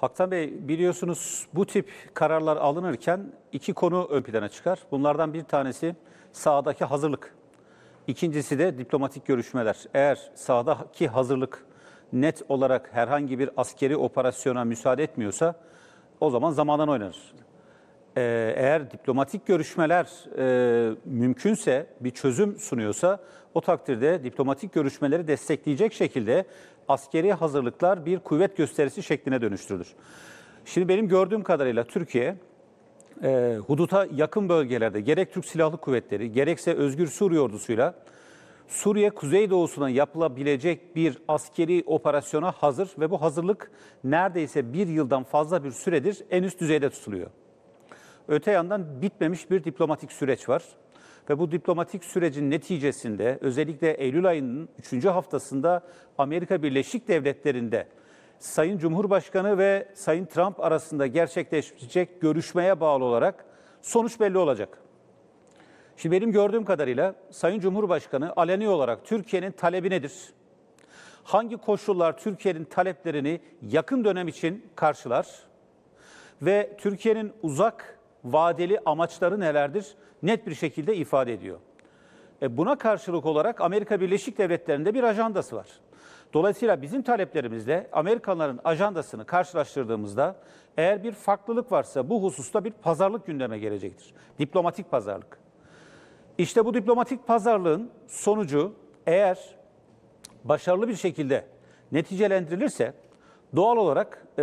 Haktan Bey biliyorsunuz bu tip kararlar alınırken iki konu ön plana çıkar. Bunlardan bir tanesi sahadaki hazırlık. İkincisi de diplomatik görüşmeler. Eğer sahadaki hazırlık net olarak herhangi bir askeri operasyona müsaade etmiyorsa o zaman zamandan oynanır. Ee, eğer diplomatik görüşmeler e, mümkünse bir çözüm sunuyorsa o takdirde diplomatik görüşmeleri destekleyecek şekilde askeri hazırlıklar bir kuvvet gösterisi şekline dönüştürülür. Şimdi benim gördüğüm kadarıyla Türkiye e, huduta yakın bölgelerde gerek Türk Silahlı Kuvvetleri gerekse Özgür Suriye ordusuyla Suriye kuzeydoğusuna yapılabilecek bir askeri operasyona hazır ve bu hazırlık neredeyse bir yıldan fazla bir süredir en üst düzeyde tutuluyor. Öte yandan bitmemiş bir diplomatik süreç var. Ve bu diplomatik sürecin neticesinde özellikle Eylül ayının 3. haftasında Amerika Birleşik Devletleri'nde Sayın Cumhurbaşkanı ve Sayın Trump arasında gerçekleşecek görüşmeye bağlı olarak sonuç belli olacak. Şimdi benim gördüğüm kadarıyla Sayın Cumhurbaşkanı aleni olarak Türkiye'nin talebi nedir? Hangi koşullar Türkiye'nin taleplerini yakın dönem için karşılar? Ve Türkiye'nin uzak vadeli amaçları nelerdir net bir şekilde ifade ediyor. E buna karşılık olarak Amerika Birleşik Devletleri'nde bir ajandası var. Dolayısıyla bizim taleplerimizle Amerikanların ajandasını karşılaştırdığımızda eğer bir farklılık varsa bu hususta bir pazarlık gündeme gelecektir. Diplomatik pazarlık. İşte bu diplomatik pazarlığın sonucu eğer başarılı bir şekilde neticelendirilirse Doğal olarak e,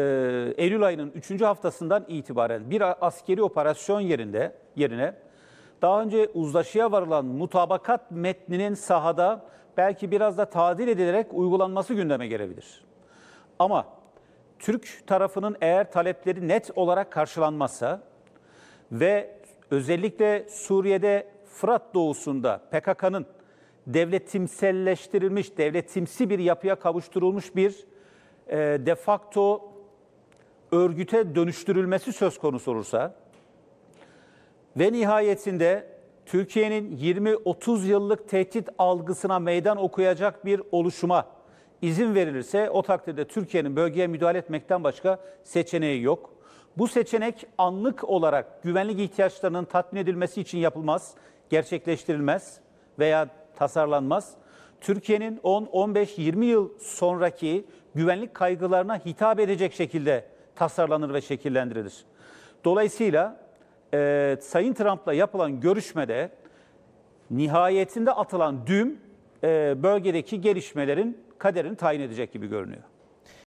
Eylül ayının 3. haftasından itibaren bir askeri operasyon yerinde yerine daha önce uzlaşıya varılan mutabakat metninin sahada belki biraz da tadil edilerek uygulanması gündeme gelebilir. Ama Türk tarafının eğer talepleri net olarak karşılanmazsa ve özellikle Suriye'de Fırat doğusunda PKK'nın devletimselleştirilmiş, devletimsi bir yapıya kavuşturulmuş bir e, de facto örgüte dönüştürülmesi söz konusu olursa ve nihayetinde Türkiye'nin 20-30 yıllık tehdit algısına meydan okuyacak bir oluşuma izin verilirse o takdirde Türkiye'nin bölgeye müdahale etmekten başka seçeneği yok. Bu seçenek anlık olarak güvenlik ihtiyaçlarının tatmin edilmesi için yapılmaz, gerçekleştirilmez veya tasarlanmaz. Türkiye'nin 10, 15, 20 yıl sonraki güvenlik kaygılarına hitap edecek şekilde tasarlanır ve şekillendirilir. Dolayısıyla e, Sayın Trump'la yapılan görüşmede nihayetinde atılan düğüm e, bölgedeki gelişmelerin kaderini tayin edecek gibi görünüyor.